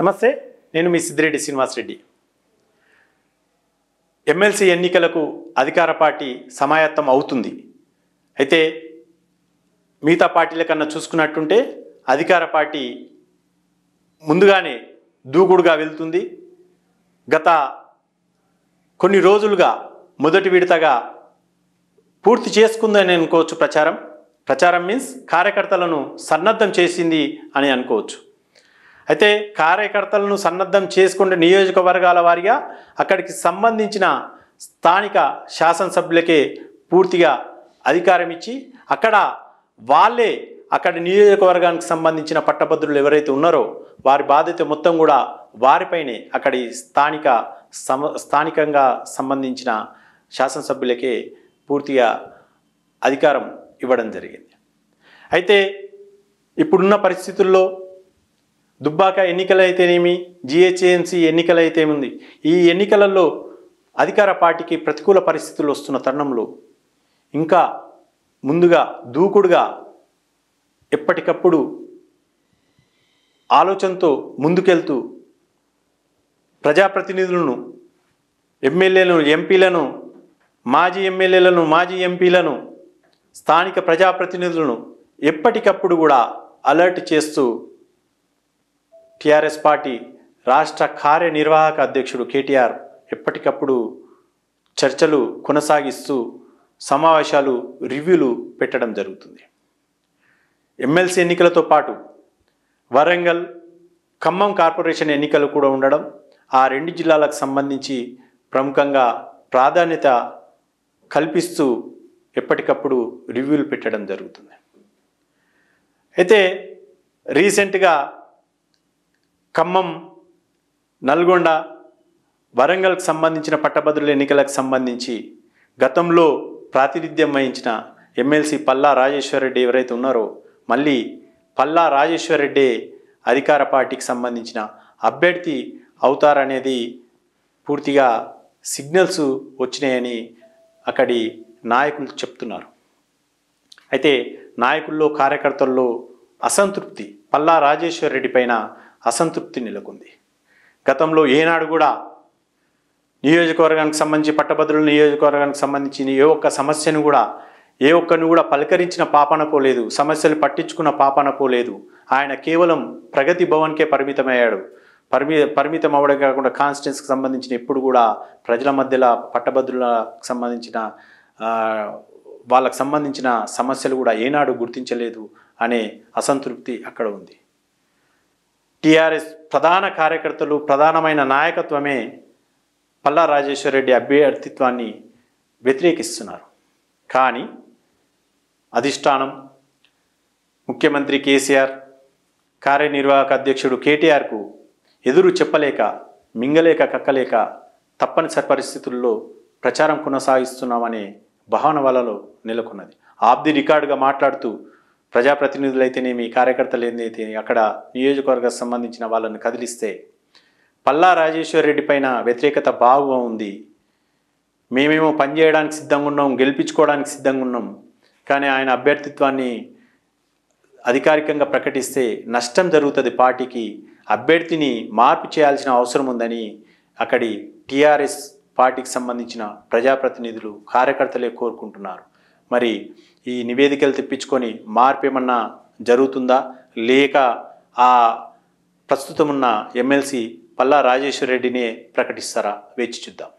నమస్తే నేను మీ సిద్ధిరెడ్డి శ్రీనివాసరెడ్డి ఎమ్మెల్సీ ఎన్నికలకు అధికార పార్టీ సమాయత్తం అవుతుంది అయితే మిగతా పార్టీల కన్నా చూసుకున్నట్టుంటే అధికార పార్టీ ముందుగానే దూకుడుగా వెళ్తుంది గత కొన్ని రోజులుగా మొదటి విడతగా పూర్తి చేసుకుందని అనుకోవచ్చు ప్రచారం ప్రచారం మీన్స్ కార్యకర్తలను సన్నద్ధం చేసింది అని అనుకోవచ్చు అయితే కార్యకర్తలను సన్నద్ధం చేసుకుంటే నియోజకవర్గాల వారిగా అక్కడికి సంబంధించిన స్థానిక శాసనసభ్యులకే పూర్తిగా అధికారం ఇచ్చి అక్కడ వాళ్ళే అక్కడ నియోజకవర్గానికి సంబంధించిన పట్టభద్రులు ఎవరైతే ఉన్నారో వారి బాధ్యత మొత్తం కూడా వారిపైనే అక్కడి స్థానిక సమ స్థానికంగా సంబంధించిన శాసనసభ్యులకే పూర్తిగా అధికారం ఇవ్వడం జరిగింది అయితే ఇప్పుడున్న పరిస్థితుల్లో దుబ్బాక ఎన్నికలైతేనేమి జిహెచ్ఎంసీ ఎన్నికలైతే ఉంది ఈ ఎన్నికలలో అధికార పార్టీకి ప్రతికూల పరిస్థితులు వస్తున్న తరుణంలో ఇంకా ముందుగా దూకుడుగా ఎప్పటికప్పుడు ఆలోచనతో ముందుకెళ్తూ ప్రజాప్రతినిధులను ఎమ్మెల్యేలను ఎంపీలను మాజీ ఎమ్మెల్యేలను మాజీ ఎంపీలను స్థానిక ప్రజాప్రతినిధులను ఎప్పటికప్పుడు కూడా అలర్ట్ చేస్తూ టీఆర్ఎస్ పార్టీ రాష్ట్ర కార్యనిర్వాహక అధ్యక్షుడు కేటీఆర్ ఎప్పటికప్పుడు చర్చలు కొనసాగిస్తూ సమావేశాలు రివ్యూలు పెట్టడం జరుగుతుంది ఎమ్మెల్సీ ఎన్నికలతో పాటు వరంగల్ ఖమ్మం కార్పొరేషన్ ఎన్నికలు కూడా ఉండడం ఆ రెండు జిల్లాలకు సంబంధించి ప్రముఖంగా ప్రాధాన్యత కల్పిస్తూ ఎప్పటికప్పుడు రివ్యూలు పెట్టడం జరుగుతుంది అయితే రీసెంట్గా ఖమ్మం నల్గొండ వరంగల్కు సంబంధించిన పట్టభద్రుల ఎన్నికలకు సంబంధించి గతంలో ప్రాతినిధ్యం వహించిన ఎమ్మెల్సీ పల్లా రాజేశ్వరరెడ్డి ఎవరైతే ఉన్నారో మళ్ళీ పల్లా రాజేశ్వరరెడ్డి అధికార పార్టీకి సంబంధించిన అభ్యర్థి అవుతారనేది పూర్తిగా సిగ్నల్స్ వచ్చినాయని అక్కడి నాయకులు చెప్తున్నారు అయితే నాయకుల్లో కార్యకర్తల్లో అసంతృప్తి పల్లా రాజేశ్వరరెడ్డి పైన అసంతృప్తి నెలకొంది గతంలో ఏనాడు కూడా నియోజకవర్గానికి సంబంధించి పట్టభద్రుల నియోజకవర్గానికి సంబంధించిన ఏ ఒక్క సమస్యను కూడా ఏ ఒక్కరిని కూడా పలకరించిన పాపన పోలేదు సమస్యలు పట్టించుకున్న పాపన పోలేదు ఆయన కేవలం ప్రగతి భవన్కే పరిమితమయ్యాడు పరిమి పరిమితం అవ్వడం కాకుండా కాన్స్టిట్యూన్స్కి సంబంధించిన ఎప్పుడు కూడా ప్రజల మధ్యలో పట్టభద్రులకు సంబంధించిన వాళ్ళకు సంబంధించిన సమస్యలు కూడా ఏనాడు గుర్తించలేదు అనే అసంతృప్తి అక్కడ ఉంది టీఆర్ఎస్ ప్రధాన కార్యకర్తలు ప్రధానమైన నాయకత్వమే పల్లా రాజేశ్వర రెడ్డి అభ్యర్థిత్వాన్ని వ్యతిరేకిస్తున్నారు కానీ అధిష్టానం ముఖ్యమంత్రి కేసీఆర్ కార్యనిర్వాహక అధ్యక్షుడు కేటీఆర్కు ఎదురు చెప్పలేక మింగలేక కక్కలేక తప్పనిసరి పరిస్థితుల్లో ప్రచారం కొనసాగిస్తున్నామనే భావన వలలో నెలకొన్నది ఆబ్ది రికార్డుగా మాట్లాడుతూ ప్రజాప్రతినిధులైతేనేమి కార్యకర్తలు ఏందైతే అక్కడ నియోజకవర్గ సంబంధించిన వాళ్ళని కదిలిస్తే పల్లా రాజేశ్వర్ రెడ్డి పైన వ్యతిరేకత బాగా ఉంది మేమేమో పనిచేయడానికి సిద్ధంగా ఉన్నాం గెలిపించుకోవడానికి సిద్ధంగా ఉన్నాం కానీ ఆయన అభ్యర్థిత్వాన్ని అధికారికంగా ప్రకటిస్తే నష్టం జరుగుతుంది పార్టీకి అభ్యర్థిని మార్పు చేయాల్సిన అవసరం ఉందని అక్కడి టీఆర్ఎస్ పార్టీకి సంబంధించిన ప్రజాప్రతినిధులు కార్యకర్తలే కోరుకుంటున్నారు మరి ఈ నివేదికలు తెప్పించుకొని మార్పు ఏమన్నా జరుగుతుందా లేక ఆ ప్రస్తుతం ఉన్న ఎమ్మెల్సీ పల్లా రాజేశ్వర రెడ్డినే ప్రకటిస్తారా వేచి చూద్దాం